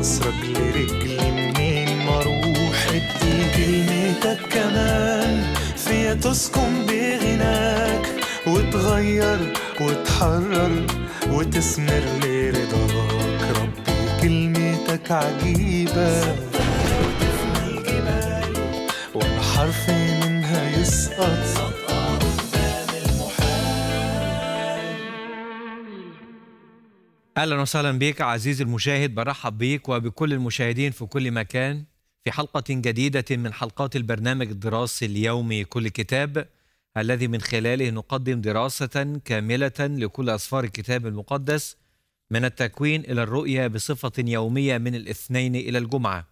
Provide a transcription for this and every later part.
عصرك لرجلي منين مروح ادي كلمتك كمان فيا تسكن بغناك وتغير وتحرر وتسمر لرضاك ربي كلمتك عجيبة وتفني الجبال ولا حرف منها يسقط اهلا وسهلا بك عزيزي المشاهد برحب بك وبكل المشاهدين في كل مكان في حلقه جديده من حلقات البرنامج الدراسي اليومي كل كتاب الذي من خلاله نقدم دراسه كامله لكل اسفار الكتاب المقدس من التكوين الى الرؤيه بصفه يوميه من الاثنين الى الجمعه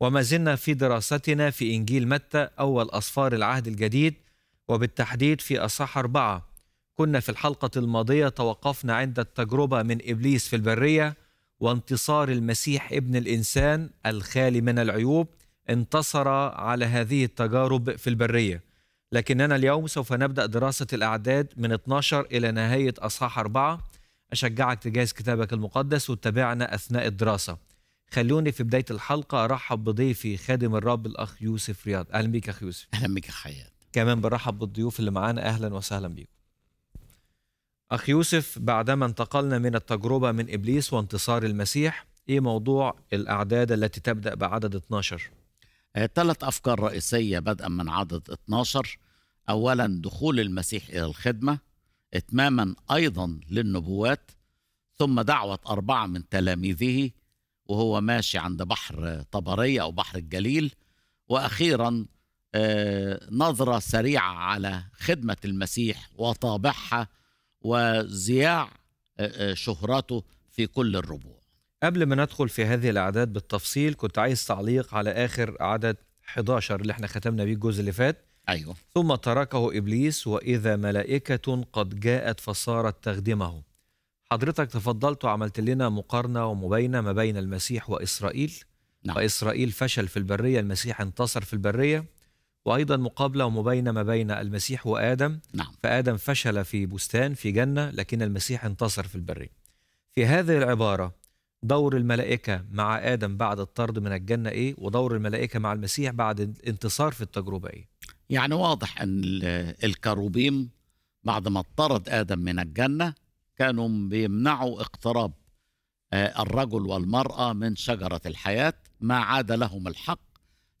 وما زلنا في دراستنا في انجيل متى اول اسفار العهد الجديد وبالتحديد في اصحاح اربعه كنا في الحلقة الماضية توقفنا عند التجربة من إبليس في البرية وانتصار المسيح ابن الإنسان الخالي من العيوب انتصر على هذه التجارب في البرية لكننا اليوم سوف نبدأ دراسة الأعداد من 12 إلى نهاية أصحاح 4 أشجعك تجهز كتابك المقدس وتابعنا أثناء الدراسة خلوني في بداية الحلقة أرحب بضيفي خادم الرب الأخ يوسف رياض أهلا بيك أخ يوسف أهلا بيك حياة كمان برحب بالضيوف اللي معانا أهلا وسهلا بكم أخ يوسف بعدما انتقلنا من التجربة من إبليس وانتصار المسيح إيه موضوع الأعداد التي تبدأ بعدد 12 ثلاث آه، أفكار رئيسية بدءا من عدد 12 أولا دخول المسيح إلى الخدمة إتماما أيضا للنبوات ثم دعوة أربعة من تلاميذه وهو ماشي عند بحر طبرية أو بحر الجليل وأخيرا آه، نظرة سريعة على خدمة المسيح وطابعها وزياع آه، آه، شهرته في كل الربوع قبل ما ندخل في هذه الأعداد بالتفصيل كنت عايز تعليق على آخر عدد 11 اللي احنا ختمنا بيه الجزء اللي فات أيوه ثم تركه إبليس وإذا ملائكة قد جاءت فصارت تخدمه حضرتك تفضلت وعملت لنا مقارنة ومباينة ما بين المسيح وإسرائيل نعم. وإسرائيل فشل في البرية المسيح انتصر في البرية وأيضا مقابلة ومباينة ما بين المسيح وآدم نعم. فآدم فشل في بستان في جنة لكن المسيح انتصر في البر في هذه العبارة دور الملائكة مع آدم بعد الطرد من الجنة إيه ودور الملائكة مع المسيح بعد الانتصار في التجربة إيه يعني واضح أن الكروبيم بعد ما اطرد آدم من الجنة كانوا بيمنعوا اقتراب آه، الرجل والمرأة من شجرة الحياة ما عاد لهم الحق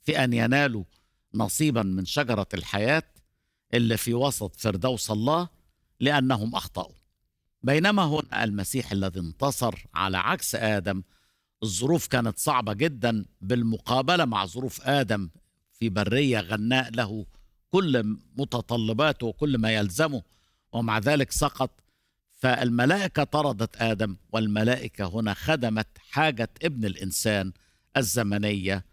في أن ينالوا نصيبا من شجرة الحياة اللي في وسط فردوس الله لأنهم أخطأوا بينما هنا المسيح الذي انتصر على عكس آدم الظروف كانت صعبة جدا بالمقابلة مع ظروف آدم في برية غناء له كل متطلباته وكل ما يلزمه ومع ذلك سقط فالملائكة طردت آدم والملائكة هنا خدمت حاجة ابن الإنسان الزمنية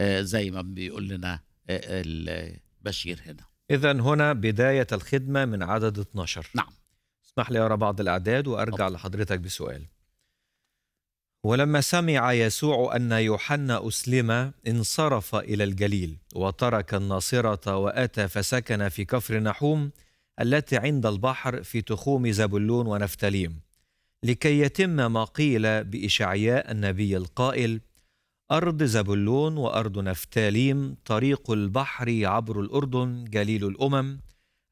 آه، زي ما بيقول لنا البشير هنا إذا هنا بداية الخدمة من عدد 12 نعم اسمح لي أرى بعض الأعداد وأرجع أوه. لحضرتك بسؤال ولما سمع يسوع أن يوحنا أسلم انصرف إلى الجليل وترك الناصرة وأتى فسكن في كفر نحوم التي عند البحر في تخوم زبلون ونفتليم لكي يتم ما قيل بإشعياء النبي القائل أرض زبلون وأرض نفتاليم طريق البحر عبر الأردن جليل الأمم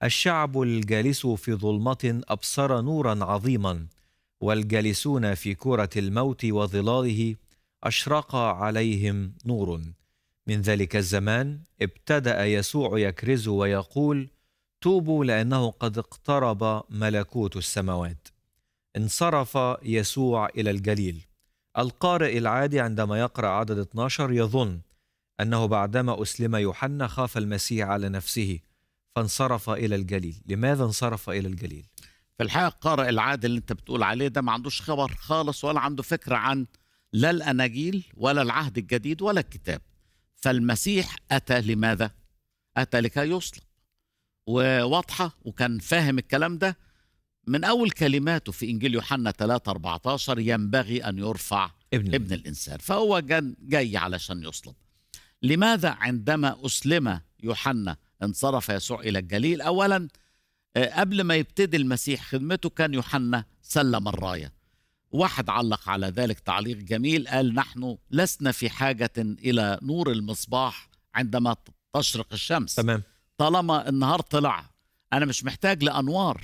الشعب الجالس في ظلمة أبصر نورا عظيما والجالسون في كرة الموت وظلاله أشرق عليهم نور من ذلك الزمان ابتدأ يسوع يكرز ويقول توبوا لأنه قد اقترب ملكوت السماوات انصرف يسوع إلى الجليل القارئ العادي عندما يقرأ عدد 12 يظن أنه بعدما أسلم يوحنا خاف المسيح على نفسه فانصرف إلى الجليل لماذا انصرف إلى الجليل؟ في الحقيقة القارئ العادي اللي أنت بتقول عليه ده ما عندوش خبر خالص ولا عنده فكرة عن لا الأناجيل ولا العهد الجديد ولا الكتاب فالمسيح أتى لماذا؟ أتى لكي يصلب وواضحة وكان فاهم الكلام ده من أول كلماته في إنجيل يوحنا 3 14 ينبغي أن يرفع ابن, ابن الإنسان فهو جاي علشان يصلب لماذا عندما أسلم يوحنا انصرف يسوع إلى الجليل أولا آه، قبل ما يبتدي المسيح خدمته كان يوحنا سلم الراية واحد علق على ذلك تعليق جميل قال نحن لسنا في حاجة إلى نور المصباح عندما تشرق الشمس تمام طالما النهار طلع أنا مش محتاج لأنوار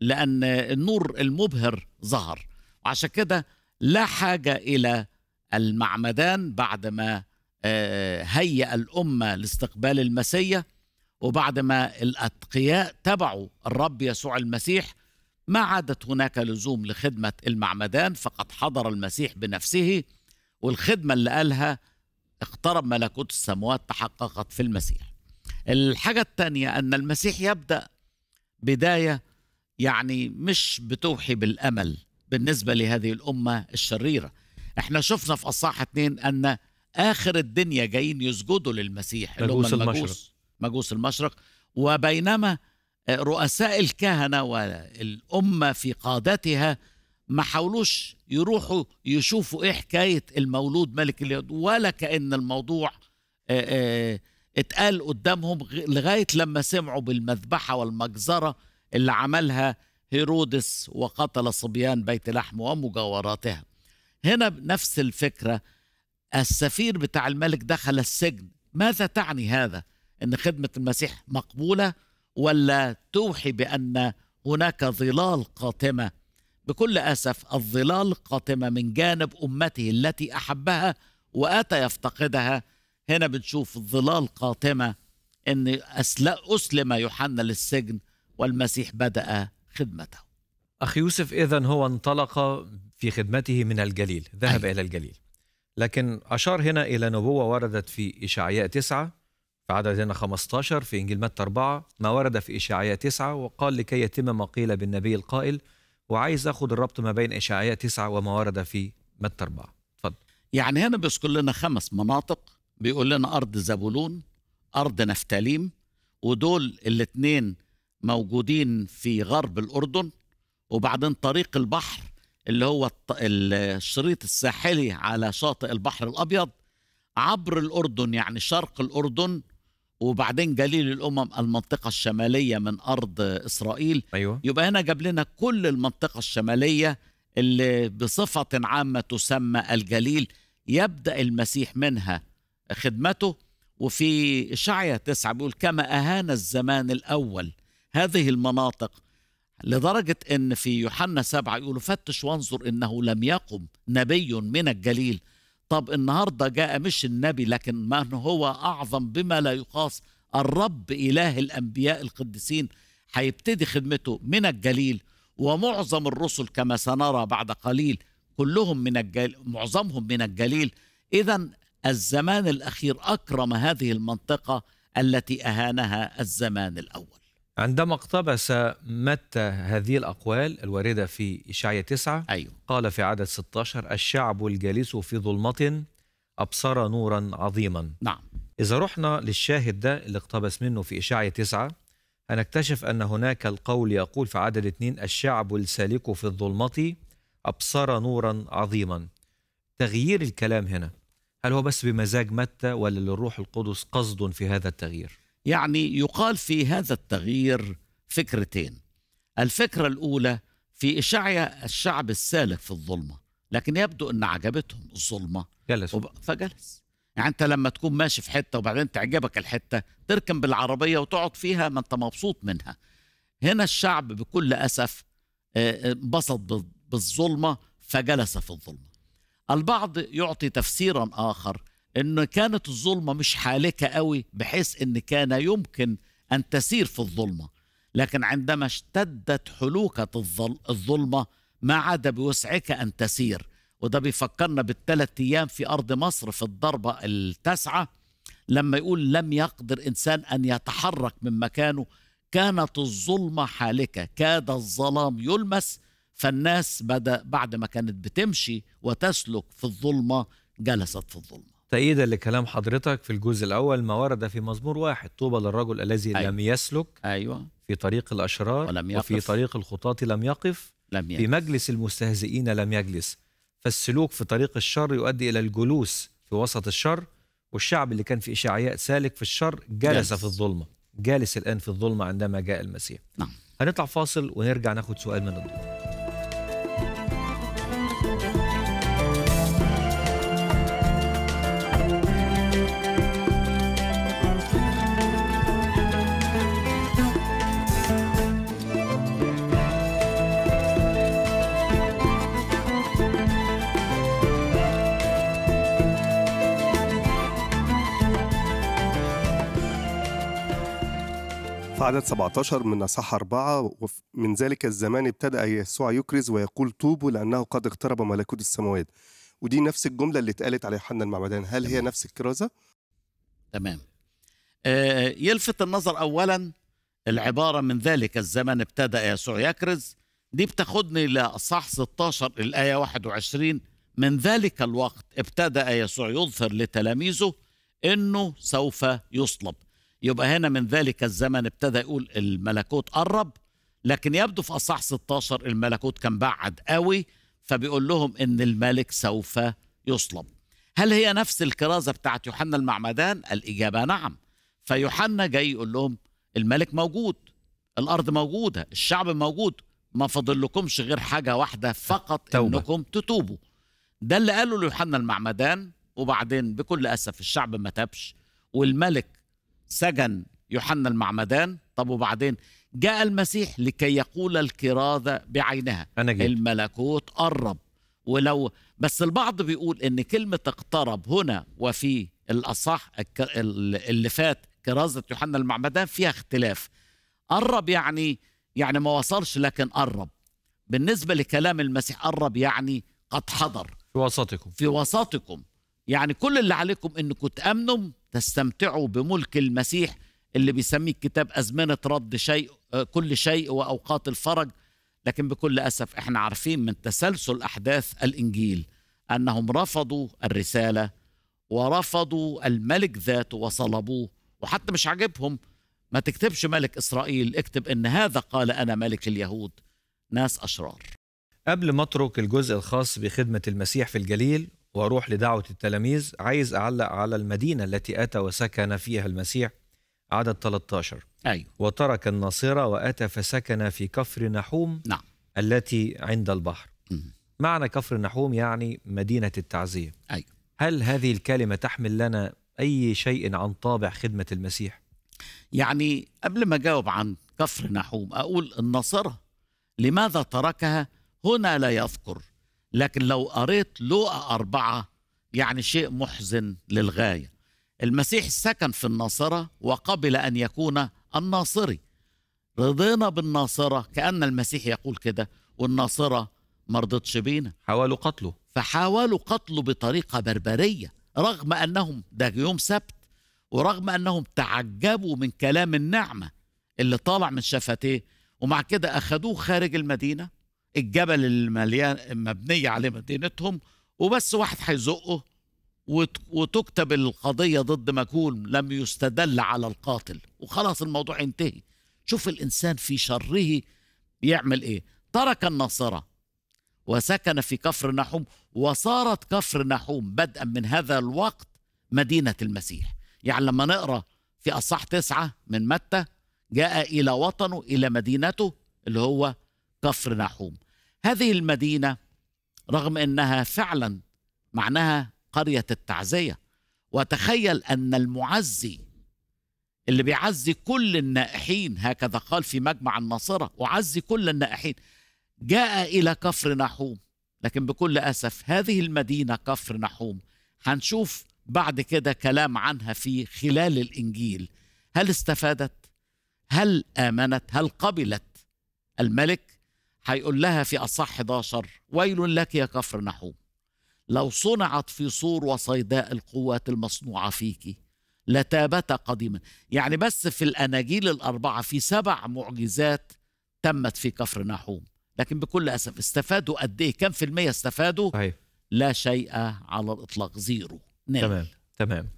لأن النور المبهر ظهر وعشان كده لا حاجة إلى المعمدان بعد ما آه، هيأ الأمة لاستقبال المسيح وبعد ما الأتقياء تبعوا الرب يسوع المسيح ما عادت هناك لزوم لخدمة المعمدان فقد حضر المسيح بنفسه والخدمة اللي قالها اقترب ملكوت السموات تحققت في المسيح الحاجة الثانية أن المسيح يبدأ بداية يعني مش بتوحي بالامل بالنسبه لهذه الامه الشريره احنا شفنا في اصحاح اتنين ان اخر الدنيا جايين يسجدوا للمسيح مجوس اللي المجوس مجوس المشرق وبينما رؤساء الكهنه والامه في قادتها ما حاولوش يروحوا يشوفوا ايه حكايه المولود ملك اليهود ولا كان الموضوع آه، آه، اتقال قدامهم لغايه لما سمعوا بالمذبحه والمجزره اللي عملها هيرودس وقتل صبيان بيت لحم ومجاوراتها هنا نفس الفكرة السفير بتاع الملك دخل السجن ماذا تعني هذا ان خدمة المسيح مقبولة ولا توحي بأن هناك ظلال قاتمة بكل أسف الظلال قاتمة من جانب أمته التي أحبها وأتى يفتقدها هنا بنشوف الظلال قاتمة أن أسلم يوحنا للسجن والمسيح بدأ خدمته أخ يوسف إذا هو انطلق في خدمته من الجليل ذهب أيه. إلى الجليل لكن أشار هنا إلى نبوة وردت في إشعياء تسعة في عدد هنا 15 في إنجيل متى أربعة ما ورد في إشعياء تسعة وقال لكي يتم ما قيل بالنبي القائل وعايز أخذ الربط ما بين إشعياء تسعة وما ورد في متى أربعة اتفضل يعني هنا بيذكر لنا خمس مناطق بيقول لنا أرض زبولون أرض نفتاليم ودول الاتنين موجودين في غرب الأردن وبعدين طريق البحر اللي هو الشريط الساحلي على شاطئ البحر الأبيض عبر الأردن يعني شرق الأردن وبعدين جليل الأمم المنطقة الشمالية من أرض إسرائيل أيوة. يبقى هنا جاب لنا كل المنطقة الشمالية اللي بصفة عامة تسمى الجليل يبدأ المسيح منها خدمته وفي إشعيا تسعة بيقول كما أهان الزمان الأول هذه المناطق لدرجة أن في يوحنا سبعة يقولوا فتش وانظر إنه لم يقم نبي من الجليل طب النهاردة جاء مش النبي لكن من هو أعظم بما لا يقاس الرب إله الأنبياء القديسين هيبتدي خدمته من الجليل ومعظم الرسل كما سنرى بعد قليل كلهم من الجليل معظمهم من الجليل إذا الزمان الأخير أكرم هذه المنطقة التي أهانها الزمان الأول عندما اقتبس متى هذه الأقوال الواردة في إشعية 9 أيوه. قال في عدد 16 الشعب الجالس في ظلمة أبصر نورا عظيما نعم إذا رحنا للشاهد ده اللي اقتبس منه في إشعية 9 هنكتشف أن هناك القول يقول في عدد 2 الشعب السالك في الظلمة أبصر نورا عظيما تغيير الكلام هنا هل هو بس بمزاج متى ولا للروح القدس قصد في هذا التغيير؟ يعني يقال في هذا التغيير فكرتين الفكرة الأولى في إشاعة الشعب السالك في الظلمة لكن يبدو أن عجبتهم الظلمة جلس وب... فجلس يعني أنت لما تكون ماشي في حتة وبعدين تعجبك الحتة تركن بالعربية وتقعد فيها ما أنت مبسوط منها هنا الشعب بكل أسف آه، آه، انبسط بالظلمة فجلس في الظلمة البعض يعطي تفسيرا آخر أن كانت الظلمة مش حالكة قوي بحيث أن كان يمكن أن تسير في الظلمة لكن عندما اشتدت حلوكة الظلمة ما عاد بوسعك أن تسير وده بيفكرنا بالثلاث أيام في أرض مصر في الضربة التاسعة لما يقول لم يقدر إنسان أن يتحرك من مكانه كانت الظلمة حالكة كاد الظلام يلمس فالناس بدأ بعد ما كانت بتمشي وتسلك في الظلمة جلست في الظلمة تأييدا لكلام حضرتك في الجزء الأول ما ورد في مزمور واحد طوبى للرجل الذي أيوة. لم يسلك أيوة. في طريق الأشرار ولم يقف. وفي طريق الخطاة لم يقف لم يقف. في مجلس المستهزئين لم يجلس فالسلوك في طريق الشر يؤدي إلى الجلوس في وسط الشر والشعب اللي كان في إشعياء سالك في الشر جلس, جلس. في الظلمة جالس الآن في الظلمة عندما جاء المسيح نعم. هنطلع فاصل ونرجع ناخد سؤال من الدكتور في عدد 17 من أصحاح أربعة ومن ذلك الزمان ابتدأ يسوع يكرز ويقول طوبوا لأنه قد اقترب ملكوت السماوات ودي نفس الجملة اللي اتقالت على يوحنا المعمدان هل تمام. هي نفس الكرازة؟ تمام آه،, آه يلفت النظر أولا العبارة من ذلك الزمان ابتدأ يسوع يكرز دي بتاخدني لصح 16 الآية 21 من ذلك الوقت ابتدأ يسوع يظهر لتلاميذه أنه سوف يصلب يبقى هنا من ذلك الزمن ابتدى يقول الملكوت قرب لكن يبدو في اصح 16 الملكوت كان بعد قوي فبيقول لهم ان الملك سوف يصلب هل هي نفس الكرازه بتاعت يوحنا المعمدان الاجابه نعم فيوحنا جاي يقول لهم الملك موجود الارض موجوده الشعب موجود ما فاضل لكمش غير حاجه واحده فقط توبة. انكم تتوبوا ده اللي قاله ليوحنا المعمدان وبعدين بكل اسف الشعب ما تابش والملك سجن يوحنا المعمدان طب وبعدين جاء المسيح لكي يقول الكرازة بعينها أنا جيت. الملكوت قرب ولو بس البعض بيقول ان كلمة اقترب هنا وفي الأصح اللي فات كرازة يوحنا المعمدان فيها اختلاف قرب يعني يعني ما وصلش لكن قرب بالنسبة لكلام المسيح قرب يعني قد حضر في وسطكم في وسطكم يعني كل اللي عليكم انكم تأمنوا تستمتعوا بملك المسيح اللي بيسميه الكتاب أزمنة رد شيء آه، كل شيء وأوقات الفرج لكن بكل أسف احنا عارفين من تسلسل أحداث الإنجيل أنهم رفضوا الرسالة ورفضوا الملك ذاته وصلبوه وحتى مش عاجبهم ما تكتبش ملك إسرائيل اكتب إن هذا قال أنا ملك اليهود ناس أشرار قبل ما اترك الجزء الخاص بخدمة المسيح في الجليل واروح لدعوه التلاميذ عايز اعلق على المدينه التي اتى وسكن فيها المسيح عدد 13 ايوه وترك الناصره واتى فسكن في كفر نحوم نعم التي عند البحر م. معنى كفر نحوم يعني مدينه التعزيه ايوه هل هذه الكلمه تحمل لنا اي شيء عن طابع خدمه المسيح يعني قبل ما اجاوب عن كفر نحوم اقول الناصره لماذا تركها هنا لا يذكر لكن لو قريت لوقا أربعة يعني شيء محزن للغاية المسيح سكن في الناصرة وقبل أن يكون الناصري رضينا بالناصرة كأن المسيح يقول كده والناصرة مرضتش بينا حاولوا قتله فحاولوا قتله بطريقة بربرية رغم أنهم ده يوم سبت ورغم أنهم تعجبوا من كلام النعمة اللي طالع من شفتيه ومع كده أخدوه خارج المدينة الجبل المليان مبنية عليه مدينتهم وبس واحد هيزقه وتكتب القضية ضد مكون لم يستدل على القاتل وخلاص الموضوع ينتهي شوف الإنسان في شره بيعمل إيه ترك الناصرة وسكن في كفر نحوم وصارت كفر نحوم بدءا من هذا الوقت مدينة المسيح يعني لما نقرأ في أصح تسعة من متى جاء إلى وطنه إلى مدينته اللي هو كفر نحوم هذه المدينة رغم أنها فعلا معناها قرية التعزية وتخيل أن المعزي اللي بيعزي كل النائحين هكذا قال في مجمع الناصرة وعزي كل النائحين جاء إلى كفر نحوم لكن بكل أسف هذه المدينة كفر نحوم هنشوف بعد كده كلام عنها في خلال الإنجيل هل استفادت؟ هل آمنت؟ هل قبلت الملك؟ هيقول لها في أصح 11 ويل لك يا كفر نحوم لو صنعت في صور وصيداء القوات المصنوعة فيك لتابت قديما يعني بس في الأناجيل الأربعة في سبع معجزات تمت في كفر نحوم لكن بكل أسف استفادوا قد إيه كم في المية استفادوا أيوه. لا شيء على الإطلاق زيرو نعم. تمام تمام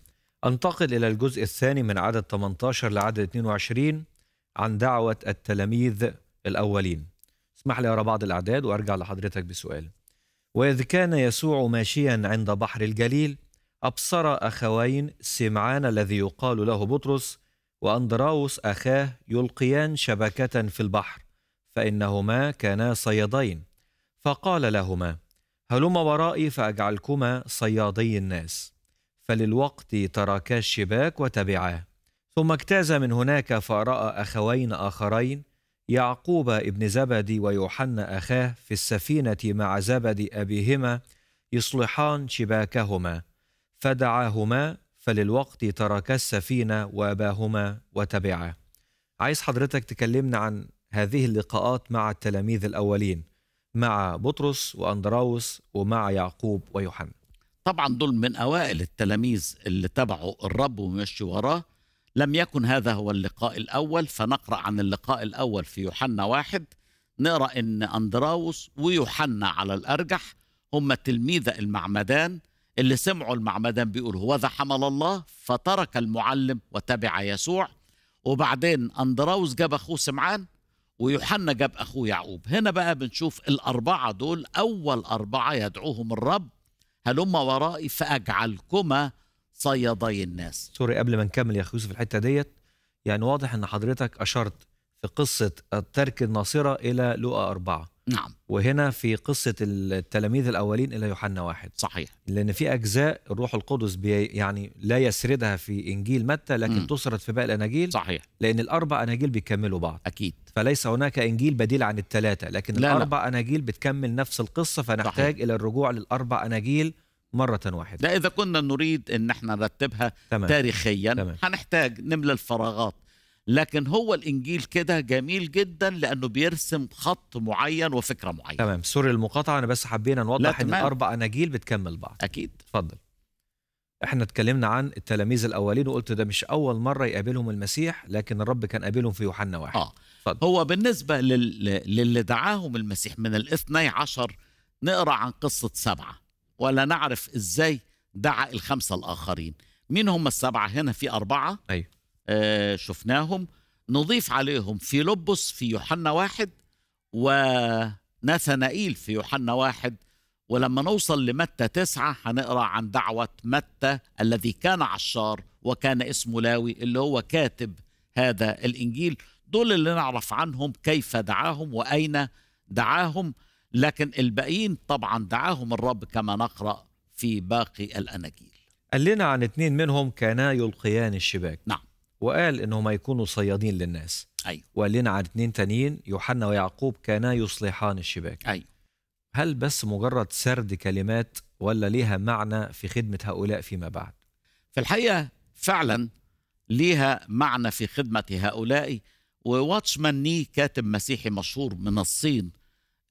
أنتقل إلى الجزء الثاني من عدد 18 لعدد 22 عن دعوة التلاميذ الأولين اسمح لي أرى بعض الأعداد وأرجع لحضرتك بسؤال وإذ كان يسوع ماشيا عند بحر الجليل أبصر أخوين سمعان الذي يقال له بطرس وأندراوس أخاه يلقيان شبكة في البحر فإنهما كانا صيادين فقال لهما هلما ورائي فأجعلكما صيادي الناس فللوقت تركا الشباك وتبعاه ثم اجتاز من هناك فرأى أخوين آخرين يعقوب ابن زبدي ويوحنا أخاه في السفينة مع زبدي أبيهما يصلحان شباكهما فدعاهما فللوقت ترك السفينة وأباهما وتبعه عايز حضرتك تكلمنا عن هذه اللقاءات مع التلاميذ الأولين مع بطرس وأندراوس ومع يعقوب ويوحنا طبعا دول من أوائل التلاميذ اللي تبعوا الرب ومشي وراه لم يكن هذا هو اللقاء الأول فنقرأ عن اللقاء الأول في يوحنا واحد نقرأ إن أندراوس ويوحنا على الأرجح هم تلميذ المعمدان اللي سمعوا المعمدان بيقول هوذا حمل الله فترك المعلم وتبع يسوع وبعدين أندراوس جاب أخوه سمعان ويوحنا جاب أخوه يعقوب هنا بقى بنشوف الأربعة دول أول أربعة يدعوهم الرب هلما ورائي فأجعلكما صيادي الناس سوري قبل ما نكمل يا اخي يوسف الحته ديت يعني واضح ان حضرتك اشرت في قصه ترك الناصره الى لقا اربعه نعم وهنا في قصه التلاميذ الاولين الى يوحنا واحد صحيح لان في اجزاء الروح القدس بي يعني لا يسردها في انجيل متى لكن م. تسرد في باقي الاناجيل صحيح لان الاربع اناجيل بيكملوا بعض اكيد فليس هناك انجيل بديل عن الثلاثه لكن لا الاربع لا. اناجيل بتكمل نفس القصه فنحتاج صحيح. الى الرجوع للاربع اناجيل مرة واحدة لا إذا كنا نريد أن احنا نرتبها تمام. تاريخيا تمام. هنحتاج نملى الفراغات لكن هو الانجيل كده جميل جدا لانه بيرسم خط معين وفكره معينه تمام سوري المقاطعه انا بس حبينا نوضح ان الاربع اناجيل بتكمل بعض اكيد اتفضل احنا اتكلمنا عن التلاميذ الاولين وقلت ده مش اول مره يقابلهم المسيح لكن الرب كان قابلهم في يوحنا واحد آه. فضل. هو بالنسبه لل... للي دعاهم المسيح من الاثني عشر نقرا عن قصه سبعه ولا نعرف ازاي دعا الخمسه الاخرين مين هم السبعه هنا في اربعه أيوة. آه شفناهم نضيف عليهم في لبس في يوحنا واحد وناثنائيل في يوحنا واحد ولما نوصل لمتى تسعة هنقرأ عن دعوة متى الذي كان عشار وكان اسمه لاوي اللي هو كاتب هذا الإنجيل دول اللي نعرف عنهم كيف دعاهم وأين دعاهم لكن الباقيين طبعا دعاهم الرب كما نقرأ في باقي الأناجيل قال لنا عن اثنين منهم كانا يلقيان الشباك نعم وقال انهما يكونوا صيادين للناس ايوه وقال لنا عن اثنين تانيين يوحنا ويعقوب كانا يصلحان الشباك ايوه هل بس مجرد سرد كلمات ولا ليها معنى في خدمه هؤلاء فيما بعد؟ في الحقيقه فعلا ليها معنى في خدمه هؤلاء وواتشمان ني كاتب مسيحي مشهور من الصين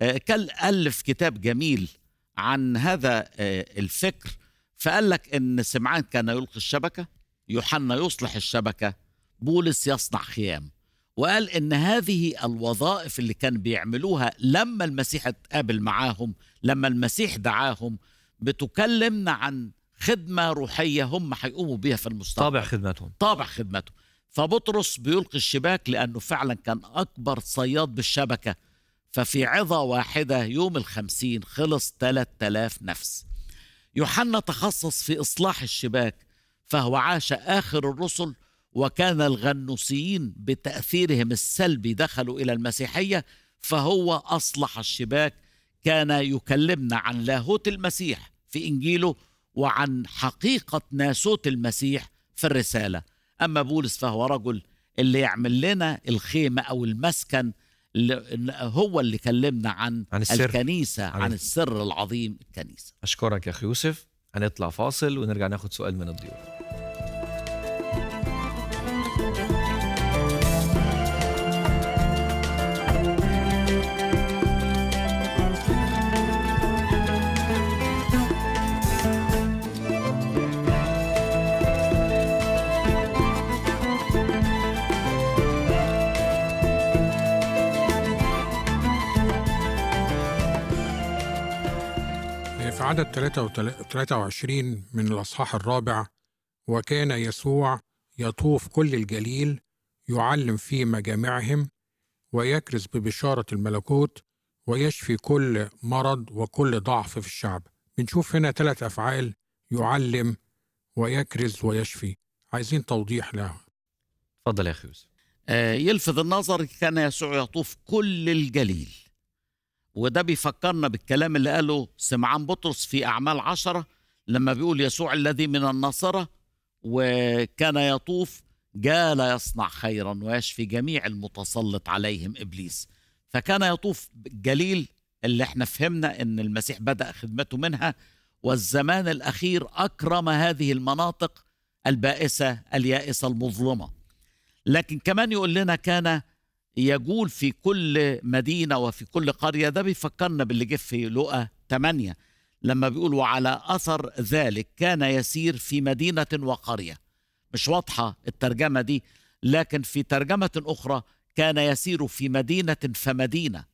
آه، ألف كتاب جميل عن هذا آه، الفكر فقال لك إن سمعان كان يلقي الشبكة يوحنا يصلح الشبكة بولس يصنع خيام وقال ان هذه الوظائف اللي كان بيعملوها لما المسيح اتقابل معاهم لما المسيح دعاهم بتكلمنا عن خدمة روحية هم هيقوموا بيها في المستقبل طابع خدمتهم طابع خدمتهم فبطرس بيلقي الشباك لأنه فعلا كان أكبر صياد بالشبكة ففي عظة واحدة يوم الخمسين خلص 3000 نفس يوحنا تخصص في إصلاح الشباك فهو عاش آخر الرسل وكان الغنوسيين بتأثيرهم السلبي دخلوا إلى المسيحية فهو أصلح الشباك كان يكلمنا عن لاهوت المسيح في إنجيله وعن حقيقة ناسوت المسيح في الرسالة أما بولس فهو رجل اللي يعمل لنا الخيمة أو المسكن هو اللي كلمنا عن, عن السر. الكنيسة عن, عن السر العظيم الكنيسة أشكرك يا أخي يوسف هنطلع فاصل ونرجع ناخد سؤال من الضيوف العدد 23 من الأصحاح الرابع وكان يسوع يطوف كل الجليل يعلم في مجامعهم ويكرز ببشارة الملكوت ويشفي كل مرض وكل ضعف في الشعب بنشوف هنا ثلاث أفعال يعلم ويكرز ويشفي عايزين توضيح لها تفضل يا أخي يوسف آه، النظر كان يسوع يطوف كل الجليل وده بيفكرنا بالكلام اللي قاله سمعان بطرس في أعمال عشرة لما بيقول يسوع الذي من الناصرة وكان يطوف جال يصنع خيرا ويشفي جميع المتسلط عليهم إبليس فكان يطوف جليل اللي احنا فهمنا ان المسيح بدأ خدمته منها والزمان الأخير أكرم هذه المناطق البائسة اليائسة المظلمة لكن كمان يقول لنا كان يجول في كل مدينة وفي كل قرية ده بيفكرنا باللي جه في لقى 8 لما بيقول وعلى أثر ذلك كان يسير في مدينة وقرية مش واضحة الترجمة دي لكن في ترجمة أخرى كان يسير في مدينة فمدينة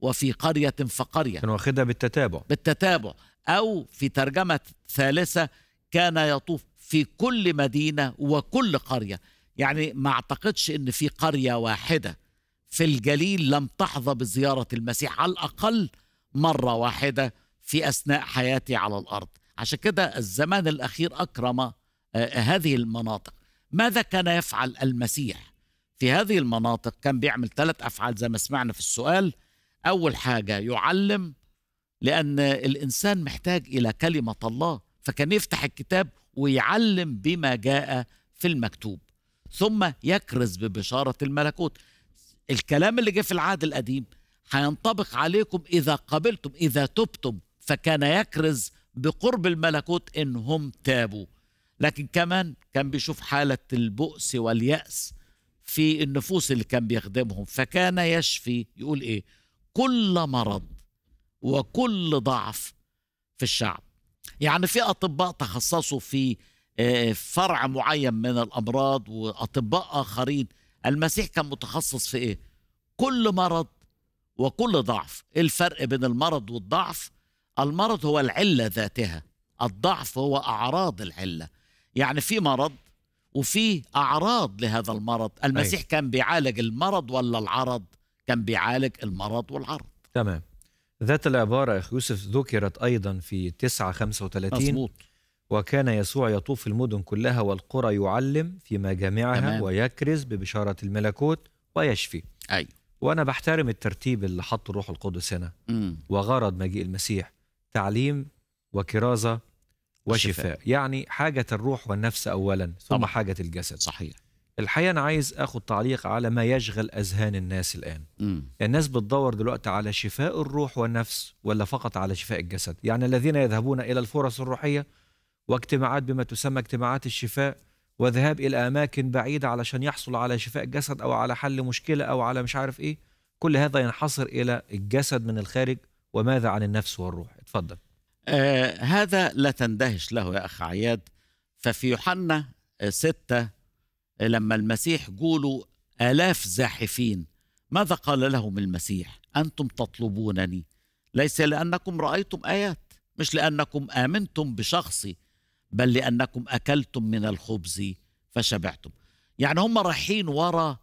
وفي قرية فقرية كان واخدها بالتتابع بالتتابع أو في ترجمة ثالثة كان يطوف في كل مدينة وكل قرية يعني ما أعتقدش أن في قرية واحدة في الجليل لم تحظى بزيارة المسيح على الأقل مرة واحدة في أثناء حياتي على الأرض عشان كده الزمان الأخير أكرم آه، هذه المناطق ماذا كان يفعل المسيح في هذه المناطق كان بيعمل ثلاث أفعال زي ما سمعنا في السؤال أول حاجة يعلم لأن الإنسان محتاج إلى كلمة الله فكان يفتح الكتاب ويعلم بما جاء في المكتوب ثم يكرز ببشارة الملكوت الكلام اللي جه في العهد القديم هينطبق عليكم إذا قبلتم إذا تبتم فكان يكرز بقرب الملكوت إنهم تابوا لكن كمان كان بيشوف حالة البؤس واليأس في النفوس اللي كان بيخدمهم فكان يشفي يقول إيه كل مرض وكل ضعف في الشعب يعني في أطباء تخصصوا في آه، فرع معين من الأمراض وأطباء آخرين المسيح كان متخصص في ايه كل مرض وكل ضعف إيه الفرق بين المرض والضعف المرض هو العله ذاتها الضعف هو اعراض العله يعني في مرض وفي اعراض لهذا المرض المسيح أيه. كان بيعالج المرض ولا العرض كان بيعالج المرض والعرض تمام ذات العبارة أخ يوسف ذكرت أيضا في 9 35 مظبوط وكان يسوع يطوف المدن كلها والقرى يعلم في مجامعها تمام. ويكرز ببشارة الملكوت ويشفي أيوة. وأنا بحترم الترتيب اللي حطه الروح القدس هنا مم. وغرض مجيء المسيح تعليم وكرازة وشفاء الشفاء. يعني حاجة الروح والنفس أولا ثم طبعا. حاجة الجسد صحيح الحقيقة أنا عايز أخد تعليق على ما يشغل أذهان الناس الآن مم. الناس بتدور دلوقتي على شفاء الروح والنفس ولا فقط على شفاء الجسد يعني الذين يذهبون إلى الفرص الروحية واجتماعات بما تسمى اجتماعات الشفاء وذهاب الى اماكن بعيده علشان يحصل على شفاء جسد او على حل مشكله او على مش عارف ايه كل هذا ينحصر الى الجسد من الخارج وماذا عن النفس والروح اتفضل آه هذا لا تندهش له يا اخ عياد ففي يوحنا ستة لما المسيح جوله آلاف زاحفين ماذا قال لهم المسيح أنتم تطلبونني ليس لأنكم رأيتم آيات مش لأنكم آمنتم بشخصي بل لأنكم أكلتم من الخبز فشبعتم يعني هم رايحين ورا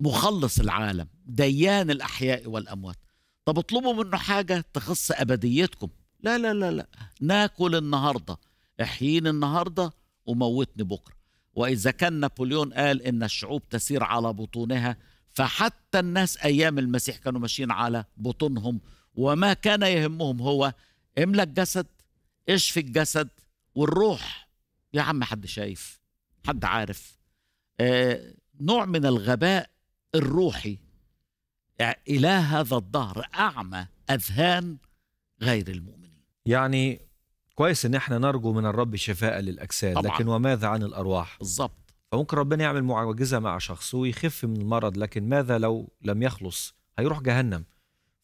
مخلص العالم ديان الأحياء والأموات طب اطلبوا منه حاجة تخص أبديتكم لا لا لا لا ناكل النهاردة احييني النهاردة وموتني بكرة وإذا كان نابليون قال إن الشعوب تسير على بطونها فحتى الناس أيام المسيح كانوا ماشيين على بطونهم وما كان يهمهم هو املك الجسد اشفي الجسد والروح يا عم حد شايف حد عارف آه نوع من الغباء الروحي إلى هذا الدهر أعمى أذهان غير المؤمنين يعني كويس ان احنا نرجو من الرب شفاء للاجساد طبعًا. لكن وماذا عن الارواح بالظبط فممكن ربنا يعمل معجزه مع شخص ويخف من المرض لكن ماذا لو لم يخلص هيروح جهنم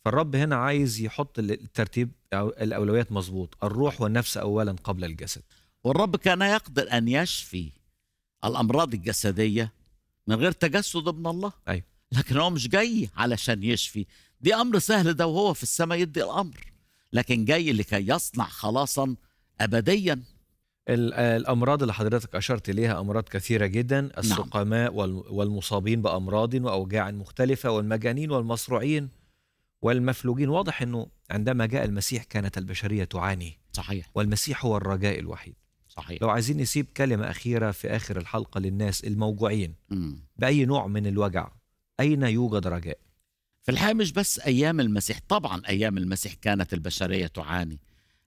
فالرب هنا عايز يحط الترتيب أو الأولويات مظبوط الروح والنفس أولا قبل الجسد والرب كان يقدر أن يشفي الأمراض الجسدية من غير تجسد ابن الله أيوة. لكن هو مش جاي علشان يشفي دي أمر سهل ده وهو في السماء يدي الأمر لكن جاي لكي يصنع خلاصا أبديا الامراض اللي حضرتك اشرت اليها امراض كثيره جدا نعم. السقماء نعم. والمصابين بامراض واوجاع مختلفه والمجانين والمصروعين والمفلوجين واضح أنه عندما جاء المسيح كانت البشرية تعاني صحيح والمسيح هو الرجاء الوحيد صحيح لو عايزين نسيب كلمة أخيرة في آخر الحلقة للناس الموجوعين م. بأي نوع من الوجع أين يوجد رجاء؟ في الحقيقة مش بس أيام المسيح طبعا أيام المسيح كانت البشرية تعاني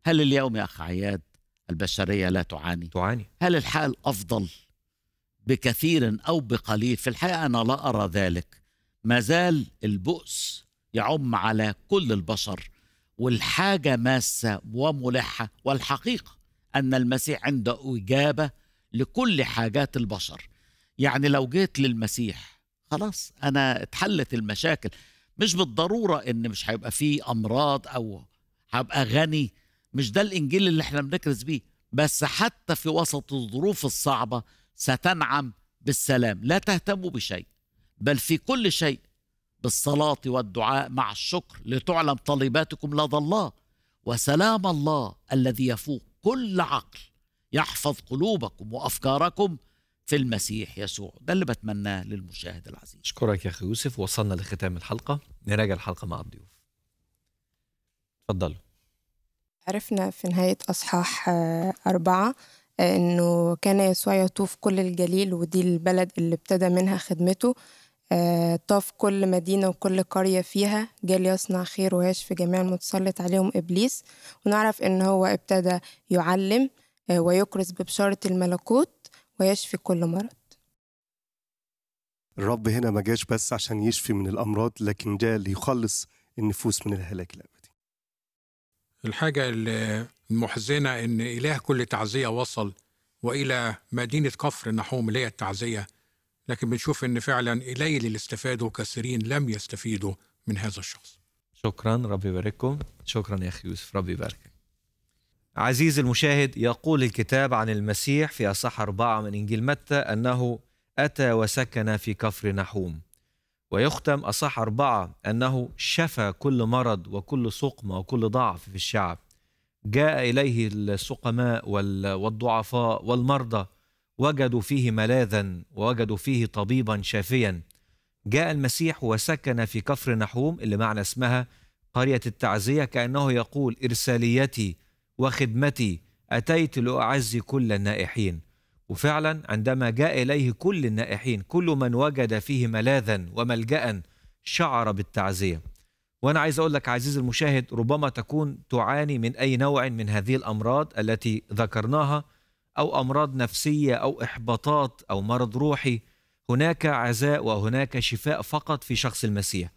هل اليوم يا أخ عياد البشرية لا تعاني؟ تعاني هل الحال أفضل بكثير أو بقليل؟ في الحقيقة أنا لا أرى ذلك ما زال البؤس يعم على كل البشر والحاجة ماسة وملحة والحقيقة أن المسيح عنده إجابة لكل حاجات البشر يعني لو جيت للمسيح خلاص أنا اتحلت المشاكل مش بالضرورة إن مش هيبقى فيه أمراض أو هبقى غني مش ده الإنجيل اللي احنا بنكرز بيه بس حتى في وسط الظروف الصعبة ستنعم بالسلام لا تهتموا بشيء بل في كل شيء بالصلاة والدعاء مع الشكر لتعلم طالباتكم لدى الله وسلام الله الذي يفوق كل عقل يحفظ قلوبكم وأفكاركم في المسيح يسوع ده اللي بتمناه للمشاهد العزيز أشكرك يا أخي يوسف وصلنا لختام الحلقة نراجع الحلقة مع الضيوف تفضلوا عرفنا في نهاية أصحاح آه، أربعة آه، انه كان يسوع يطوف كل الجليل ودي البلد اللي ابتدى منها خدمته آه، طاف كل مدينة وكل قرية فيها جال يصنع خير وهاش في جميع المتسلط عليهم إبليس ونعرف إن هو ابتدى يعلم آه، ويكرس ببشارة الملكوت ويشفي كل مرض الرب هنا ما جاش بس عشان يشفي من الأمراض لكن جاء ليخلص النفوس من الهلاك الأبدي الحاجة المحزنة إن إله كل تعزية وصل وإلى مدينة كفر نحوم اللي هي التعزية لكن بنشوف ان فعلا الي اللي استفادوا وكثيرين لم يستفيدوا من هذا الشخص شكرا ربي يبارككم شكرا يا اخي يوسف ربي يبارك عزيزي المشاهد يقول الكتاب عن المسيح في اصح اربعه من انجيل متى انه اتى وسكن في كفر نحوم ويختم اصح اربعه انه شفى كل مرض وكل سقم وكل ضعف في الشعب جاء اليه السقماء والضعفاء والمرضى وجدوا فيه ملاذا ووجدوا فيه طبيبا شافيا جاء المسيح وسكن في كفر نحوم اللي معنى اسمها قرية التعزية كأنه يقول إرساليتي وخدمتي أتيت لأعزي كل النائحين وفعلا عندما جاء إليه كل النائحين كل من وجد فيه ملاذا وملجأ شعر بالتعزية وأنا عايز أقول لك عزيزي المشاهد ربما تكون تعاني من أي نوع من هذه الأمراض التي ذكرناها او امراض نفسيه او احباطات او مرض روحي هناك عزاء وهناك شفاء فقط في شخص المسيح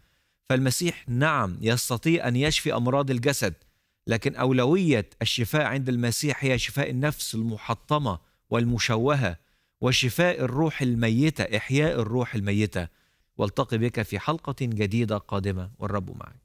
فالمسيح نعم يستطيع ان يشفي امراض الجسد لكن اولويه الشفاء عند المسيح هي شفاء النفس المحطمه والمشوهه وشفاء الروح الميته احياء الروح الميته والتقي بك في حلقه جديده قادمه والرب معك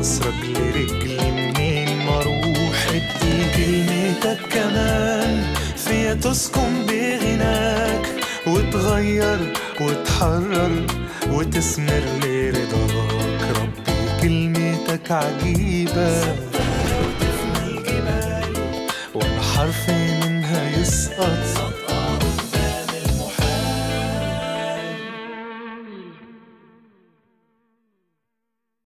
عصرك لرجلي منين ما اروح ادي كلمتك كمان فيا تسكن بغناك وتغير وتحرر وتسمر لرضاك ربي كلمتك عجيبة وتفني الجبال ولا حرف منها يسقط